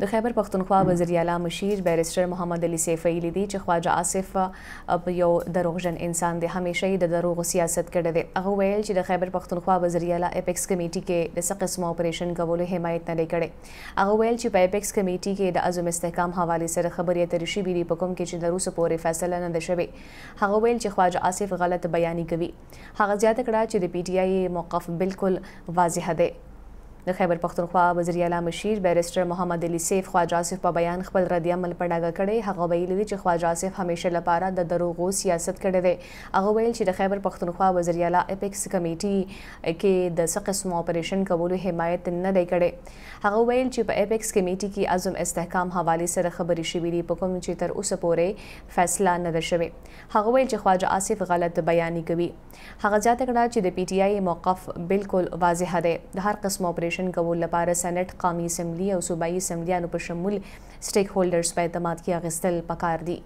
د خیبر پښتونخوا وزیر اعلی مشیر بیرستر محمد علي سیفی لیدي چې خواجه آصف په یو دروغجن انسان دی همیشه د دروغ سیاست کړی دی هغه ویل چې د خیبر پښتونخوا وزیر اعلی اپیکس کمیټي کې د څه قسم اپریشن کولو حمایت نه لري هغه ویل چې په اپیکس کمیټي کې د عزم استحکام حواله سره خبرې اترې شي بي په کوم کې چې د روسو پورې فیصله نه شوه هغه ویل چې خواجه آصف غلط بیانې کوي هغه زیاته کړه چې د پی ټ آی موقف بالکل واضح دی د خیبر پښتونخوا وزیر اعلی مشیر بیرستر محمد علي سیف خواجه آصف په بیان خپل رد عمل په ډاګه کړی هغه ویلي دی چې خواجه آصف همیشه لپاره د دروغو سیاست کړی دی هغه ویل چې د خیبر پښتونخوا وزیر اعلی اپیکس کمیټي کې د څه قسم اپریشن کولو حمایت نه دی کړی هغه ویل چې په اپیکس کمیټي کې عزم استحکام حواله سره خبرې شوې دي په کوم چې تر اوسه پورې فیصله نه ده شوې هغه ویل چې خواجه آصف غلط بیانې کوي هغه زیاته کړه چې د پی ټی آی موقف بالکل واضح دی د هر قسم اپریشن کمیشن قبول لپاره سېنات قامي اسمبلی او صوبایي اسمبلیانو په شمول سټیک هولډرز په اعتماد کې اغستل پکار دي